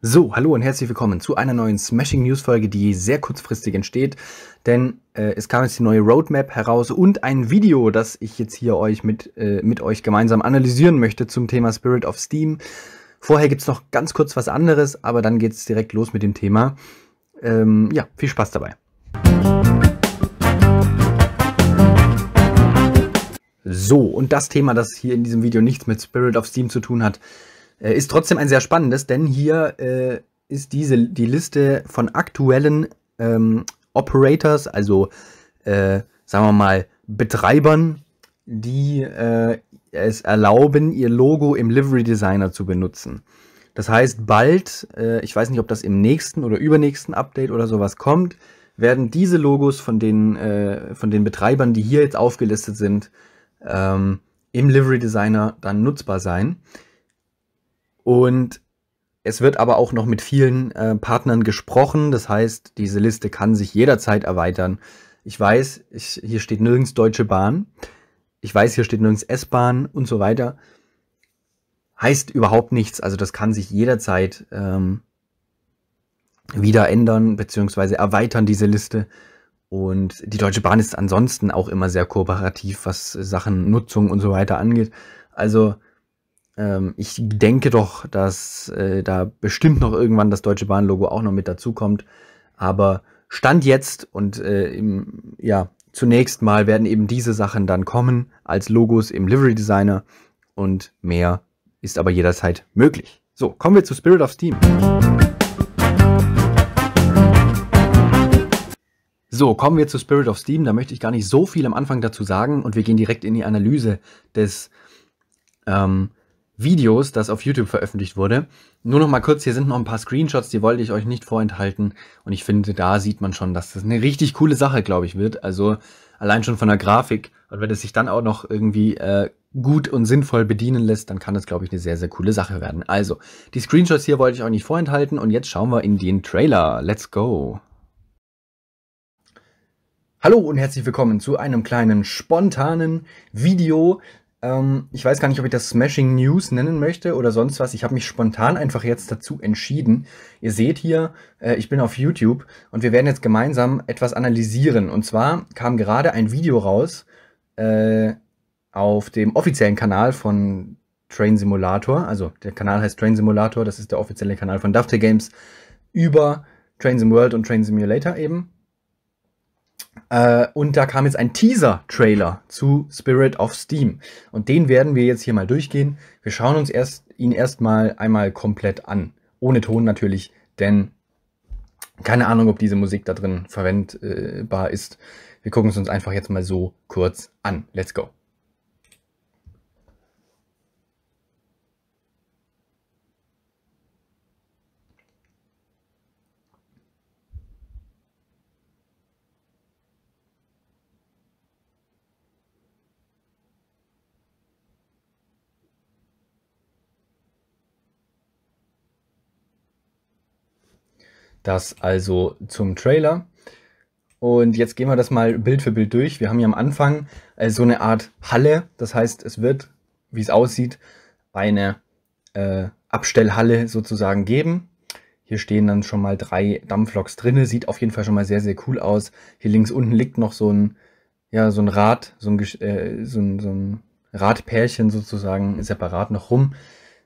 So, hallo und herzlich willkommen zu einer neuen Smashing News Folge, die sehr kurzfristig entsteht, denn äh, es kam jetzt die neue Roadmap heraus und ein Video, das ich jetzt hier euch mit, äh, mit euch gemeinsam analysieren möchte zum Thema Spirit of Steam. Vorher gibt es noch ganz kurz was anderes, aber dann geht es direkt los mit dem Thema. Ähm, ja, viel Spaß dabei. So, und das Thema, das hier in diesem Video nichts mit Spirit of Steam zu tun hat, äh, ist trotzdem ein sehr spannendes, denn hier äh, ist diese, die Liste von aktuellen ähm, Operators, also äh, sagen wir mal Betreibern, die äh, es erlauben, ihr Logo im Livery Designer zu benutzen. Das heißt, bald, äh, ich weiß nicht, ob das im nächsten oder übernächsten Update oder sowas kommt, werden diese Logos von den, äh, von den Betreibern, die hier jetzt aufgelistet sind, ähm, im Livery Designer dann nutzbar sein. Und es wird aber auch noch mit vielen äh, Partnern gesprochen. Das heißt, diese Liste kann sich jederzeit erweitern. Ich weiß, ich, hier steht nirgends Deutsche Bahn. Ich weiß, hier steht nirgends S-Bahn und so weiter. Heißt überhaupt nichts. Also das kann sich jederzeit ähm, wieder ändern bzw. erweitern, diese Liste. Und die Deutsche Bahn ist ansonsten auch immer sehr kooperativ, was Sachen Nutzung und so weiter angeht. Also ähm, ich denke doch, dass äh, da bestimmt noch irgendwann das Deutsche Bahn-Logo auch noch mit dazukommt. Aber Stand jetzt und äh, im, ja, zunächst mal werden eben diese Sachen dann kommen als Logos im Livery Designer und mehr ist aber jederzeit möglich. So, kommen wir zu Spirit of Steam. So, kommen wir zu Spirit of Steam. Da möchte ich gar nicht so viel am Anfang dazu sagen und wir gehen direkt in die Analyse des ähm, Videos, das auf YouTube veröffentlicht wurde. Nur noch mal kurz, hier sind noch ein paar Screenshots, die wollte ich euch nicht vorenthalten. Und ich finde, da sieht man schon, dass das eine richtig coole Sache, glaube ich, wird. Also allein schon von der Grafik. Und wenn es sich dann auch noch irgendwie äh, gut und sinnvoll bedienen lässt, dann kann das, glaube ich, eine sehr, sehr coole Sache werden. Also, die Screenshots hier wollte ich euch nicht vorenthalten. Und jetzt schauen wir in den Trailer. Let's go! Hallo und herzlich willkommen zu einem kleinen spontanen Video ähm, ich weiß gar nicht, ob ich das Smashing News nennen möchte oder sonst was. Ich habe mich spontan einfach jetzt dazu entschieden. Ihr seht hier, äh, ich bin auf YouTube und wir werden jetzt gemeinsam etwas analysieren. Und zwar kam gerade ein Video raus äh, auf dem offiziellen Kanal von Train Simulator. Also der Kanal heißt Train Simulator, das ist der offizielle Kanal von Dovetail Games über Train Sim World und Train Simulator eben. Äh, und da kam jetzt ein Teaser-Trailer zu Spirit of Steam. Und den werden wir jetzt hier mal durchgehen. Wir schauen uns erst, ihn erstmal einmal komplett an. Ohne Ton natürlich, denn keine Ahnung, ob diese Musik da drin verwendbar ist. Wir gucken es uns einfach jetzt mal so kurz an. Let's go. Das also zum Trailer. Und jetzt gehen wir das mal Bild für Bild durch. Wir haben hier am Anfang äh, so eine Art Halle. Das heißt, es wird, wie es aussieht, eine äh, Abstellhalle sozusagen geben. Hier stehen dann schon mal drei Dampfloks drin. Sieht auf jeden Fall schon mal sehr, sehr cool aus. Hier links unten liegt noch so ein, ja, so ein Rad, so ein, äh, so ein, so ein Radpärchen sozusagen separat noch rum.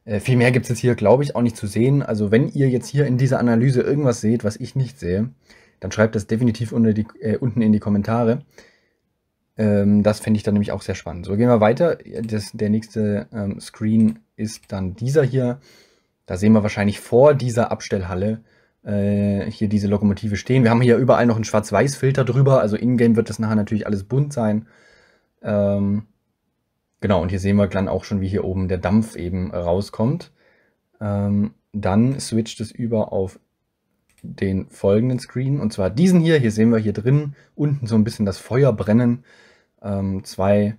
Äh, viel mehr gibt es jetzt hier, glaube ich, auch nicht zu sehen. Also wenn ihr jetzt hier in dieser Analyse irgendwas seht, was ich nicht sehe, dann schreibt das definitiv die, äh, unten in die Kommentare. Ähm, das fände ich dann nämlich auch sehr spannend. So, gehen wir weiter. Das, der nächste ähm, Screen ist dann dieser hier. Da sehen wir wahrscheinlich vor dieser Abstellhalle äh, hier diese Lokomotive stehen. Wir haben hier überall noch einen Schwarz-Weiß-Filter drüber. Also in-game wird das nachher natürlich alles bunt sein. Ähm, Genau, und hier sehen wir dann auch schon, wie hier oben der Dampf eben rauskommt. Ähm, dann switcht es über auf den folgenden Screen, und zwar diesen hier. Hier sehen wir hier drin unten so ein bisschen das Feuer brennen. Ähm, zwei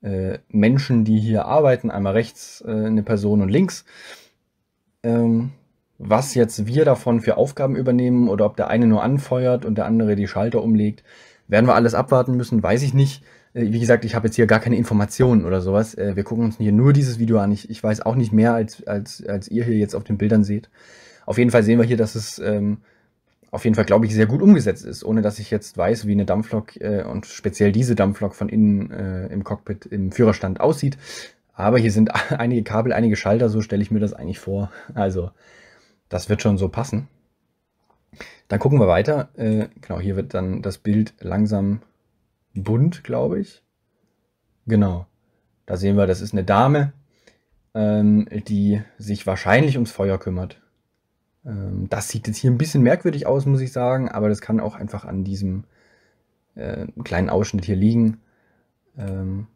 äh, Menschen, die hier arbeiten, einmal rechts äh, eine Person und links. Ähm, was jetzt wir davon für Aufgaben übernehmen oder ob der eine nur anfeuert und der andere die Schalter umlegt, werden wir alles abwarten müssen, weiß ich nicht. Äh, wie gesagt, ich habe jetzt hier gar keine Informationen oder sowas. Äh, wir gucken uns hier nur dieses Video an. Ich, ich weiß auch nicht mehr, als, als, als ihr hier jetzt auf den Bildern seht. Auf jeden Fall sehen wir hier, dass es ähm, auf jeden Fall, glaube ich, sehr gut umgesetzt ist, ohne dass ich jetzt weiß, wie eine Dampflok äh, und speziell diese Dampflok von innen äh, im Cockpit im Führerstand aussieht. Aber hier sind einige Kabel, einige Schalter, so stelle ich mir das eigentlich vor. Also, das wird schon so passen. Dann gucken wir weiter. Äh, genau, hier wird dann das Bild langsam bunt, glaube ich. Genau. Da sehen wir, das ist eine Dame, ähm, die sich wahrscheinlich ums Feuer kümmert. Ähm, das sieht jetzt hier ein bisschen merkwürdig aus, muss ich sagen, aber das kann auch einfach an diesem äh, kleinen Ausschnitt hier liegen. Ähm,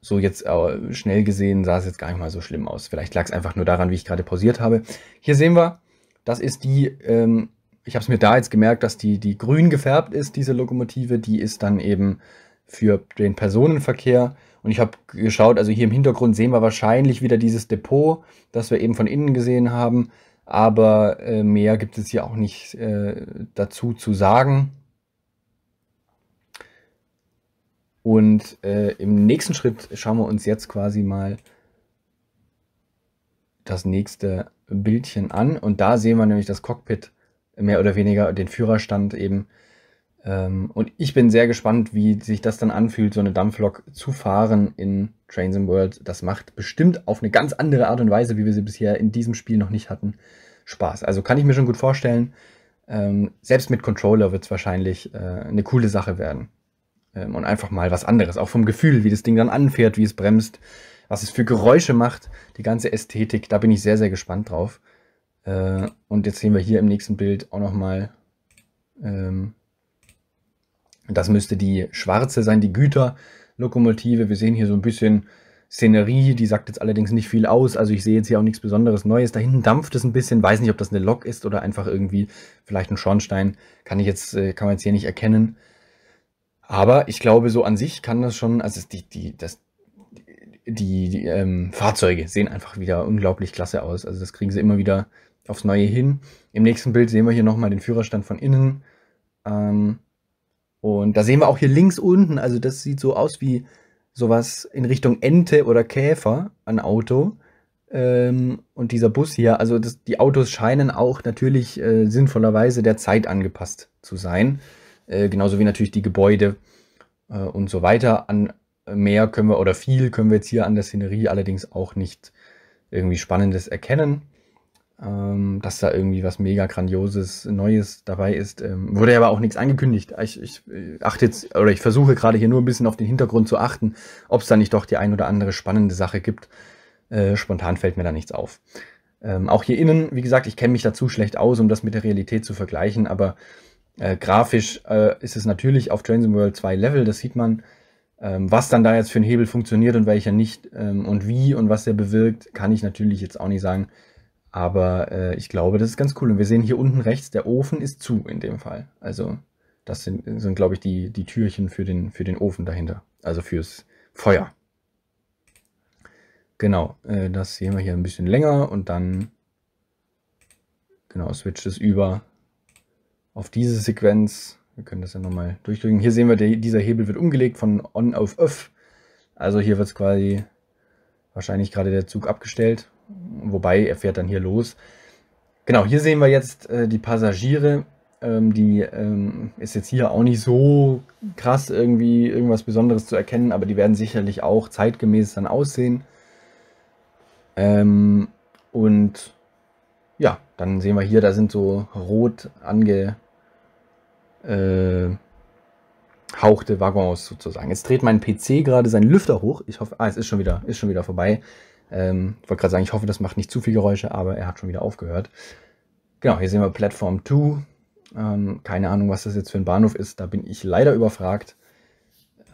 so jetzt äh, schnell gesehen sah es jetzt gar nicht mal so schlimm aus. Vielleicht lag es einfach nur daran, wie ich gerade pausiert habe. Hier sehen wir, das ist die ähm, ich habe es mir da jetzt gemerkt, dass die, die grün gefärbt ist, diese Lokomotive, die ist dann eben für den Personenverkehr. Und ich habe geschaut, also hier im Hintergrund sehen wir wahrscheinlich wieder dieses Depot, das wir eben von innen gesehen haben. Aber äh, mehr gibt es hier auch nicht äh, dazu zu sagen. Und äh, im nächsten Schritt schauen wir uns jetzt quasi mal das nächste Bildchen an. Und da sehen wir nämlich das Cockpit mehr oder weniger den Führerstand eben. Ähm, und ich bin sehr gespannt, wie sich das dann anfühlt, so eine Dampflok zu fahren in Trains and World. Das macht bestimmt auf eine ganz andere Art und Weise, wie wir sie bisher in diesem Spiel noch nicht hatten, Spaß. Also kann ich mir schon gut vorstellen. Ähm, selbst mit Controller wird es wahrscheinlich äh, eine coole Sache werden. Ähm, und einfach mal was anderes. Auch vom Gefühl, wie das Ding dann anfährt, wie es bremst, was es für Geräusche macht, die ganze Ästhetik. Da bin ich sehr, sehr gespannt drauf. Äh, und jetzt sehen wir hier im nächsten Bild auch nochmal, ähm, das müsste die schwarze sein, die Güterlokomotive. Wir sehen hier so ein bisschen Szenerie, die sagt jetzt allerdings nicht viel aus. Also ich sehe jetzt hier auch nichts Besonderes Neues. Da hinten dampft es ein bisschen, weiß nicht, ob das eine Lok ist oder einfach irgendwie vielleicht ein Schornstein. Kann ich jetzt, äh, kann man jetzt hier nicht erkennen. Aber ich glaube, so an sich kann das schon, also die, die, das, die, die ähm, Fahrzeuge sehen einfach wieder unglaublich klasse aus. Also das kriegen sie immer wieder aufs Neue hin. Im nächsten Bild sehen wir hier nochmal den Führerstand von innen. Ähm, und da sehen wir auch hier links unten, also das sieht so aus wie sowas in Richtung Ente oder Käfer, an Auto. Ähm, und dieser Bus hier, also das, die Autos scheinen auch natürlich äh, sinnvollerweise der Zeit angepasst zu sein. Äh, genauso wie natürlich die Gebäude äh, und so weiter. An mehr können wir oder viel können wir jetzt hier an der Szenerie allerdings auch nicht irgendwie Spannendes erkennen ähm, dass da irgendwie was mega grandioses Neues dabei ist. Ähm, wurde aber auch nichts angekündigt. Ich, ich äh, achte jetzt, oder ich versuche gerade hier nur ein bisschen auf den Hintergrund zu achten, ob es da nicht doch die ein oder andere spannende Sache gibt. Äh, spontan fällt mir da nichts auf. Ähm, auch hier innen, wie gesagt, ich kenne mich dazu schlecht aus, um das mit der Realität zu vergleichen, aber äh, grafisch äh, ist es natürlich auf Transom World 2 Level, das sieht man. Ähm, was dann da jetzt für ein Hebel funktioniert und welcher nicht ähm, und wie und was der bewirkt, kann ich natürlich jetzt auch nicht sagen. Aber äh, ich glaube, das ist ganz cool. Und wir sehen hier unten rechts, der Ofen ist zu in dem Fall. Also das sind, sind glaube ich, die, die Türchen für den, für den Ofen dahinter. Also fürs Feuer. Genau, äh, das sehen wir hier ein bisschen länger und dann genau, switcht es über auf diese Sequenz. Wir können das ja nochmal durchdrücken. Hier sehen wir, der, dieser Hebel wird umgelegt von on auf off. Also hier wird es quasi wahrscheinlich gerade der Zug abgestellt Wobei, er fährt dann hier los. Genau, hier sehen wir jetzt äh, die Passagiere. Ähm, die ähm, ist jetzt hier auch nicht so krass irgendwie irgendwas Besonderes zu erkennen, aber die werden sicherlich auch zeitgemäß dann aussehen. Ähm, und ja, dann sehen wir hier, da sind so rot angehauchte äh, Waggons sozusagen. Jetzt dreht mein PC gerade seinen Lüfter hoch. Ich hoffe, ah, es ist schon wieder, ist schon wieder vorbei. Ähm, ich wollte gerade sagen, ich hoffe, das macht nicht zu viel Geräusche, aber er hat schon wieder aufgehört. Genau, hier sehen wir Platform 2. Ähm, keine Ahnung, was das jetzt für ein Bahnhof ist. Da bin ich leider überfragt.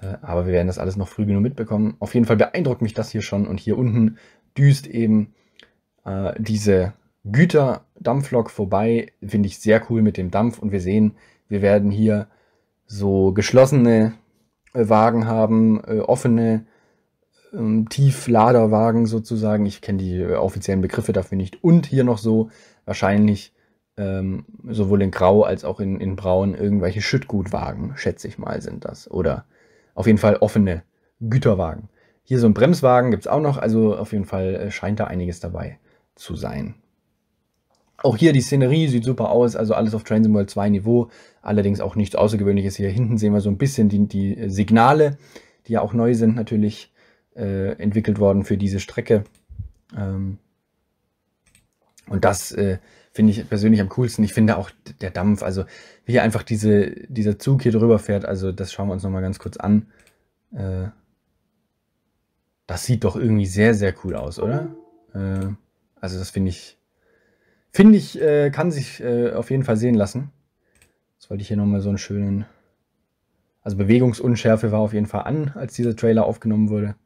Äh, aber wir werden das alles noch früh genug mitbekommen. Auf jeden Fall beeindruckt mich das hier schon. Und hier unten düst eben äh, diese Güterdampflok vorbei. Finde ich sehr cool mit dem Dampf. Und wir sehen, wir werden hier so geschlossene äh, Wagen haben, äh, offene ähm, Tiefladerwagen sozusagen. Ich kenne die äh, offiziellen Begriffe dafür nicht. Und hier noch so wahrscheinlich ähm, sowohl in Grau als auch in, in Braun irgendwelche Schüttgutwagen, schätze ich mal, sind das. Oder auf jeden Fall offene Güterwagen. Hier so ein Bremswagen gibt es auch noch, also auf jeden Fall äh, scheint da einiges dabei zu sein. Auch hier die Szenerie sieht super aus, also alles auf Train World 2 Niveau, allerdings auch nichts Außergewöhnliches. Hier hinten sehen wir so ein bisschen die, die äh, Signale, die ja auch neu sind natürlich äh, entwickelt worden für diese Strecke. Ähm, und das äh, finde ich persönlich am coolsten. Ich finde auch der Dampf, also wie einfach diese, dieser Zug hier drüber fährt, also das schauen wir uns nochmal ganz kurz an. Äh, das sieht doch irgendwie sehr, sehr cool aus, oder? Äh, also das finde ich, finde ich, äh, kann sich äh, auf jeden Fall sehen lassen. Jetzt wollte ich hier nochmal so einen schönen, also Bewegungsunschärfe war auf jeden Fall an, als dieser Trailer aufgenommen wurde.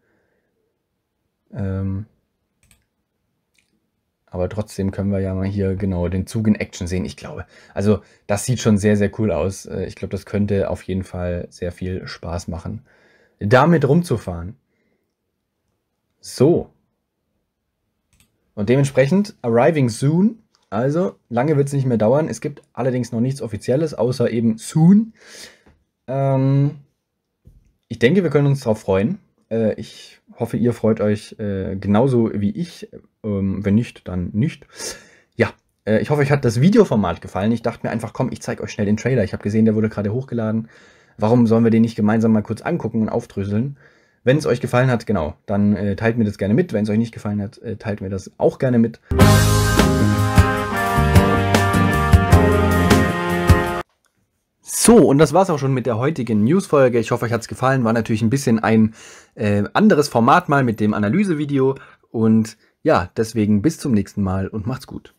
Ähm, aber trotzdem können wir ja mal hier genau den Zug in Action sehen, ich glaube. Also das sieht schon sehr, sehr cool aus. Äh, ich glaube, das könnte auf jeden Fall sehr viel Spaß machen, damit rumzufahren. So. Und dementsprechend, arriving soon. Also, lange wird es nicht mehr dauern. Es gibt allerdings noch nichts Offizielles, außer eben soon. Ähm, ich denke, wir können uns darauf freuen. Äh, ich hoffe, ihr freut euch äh, genauso wie ich. Ähm, wenn nicht, dann nicht. Ja, äh, ich hoffe, euch hat das Videoformat gefallen. Ich dachte mir einfach, komm, ich zeige euch schnell den Trailer. Ich habe gesehen, der wurde gerade hochgeladen. Warum sollen wir den nicht gemeinsam mal kurz angucken und aufdröseln? Wenn es euch gefallen hat, genau, dann äh, teilt mir das gerne mit. Wenn es euch nicht gefallen hat, äh, teilt mir das auch gerne mit. So, und das war's auch schon mit der heutigen Newsfolge. Ich hoffe, euch hat's gefallen. War natürlich ein bisschen ein äh, anderes Format mal mit dem Analysevideo. Und ja, deswegen bis zum nächsten Mal und macht's gut.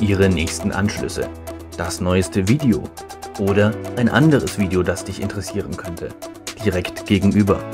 Ihre nächsten Anschlüsse, das neueste Video oder ein anderes Video, das dich interessieren könnte, direkt gegenüber.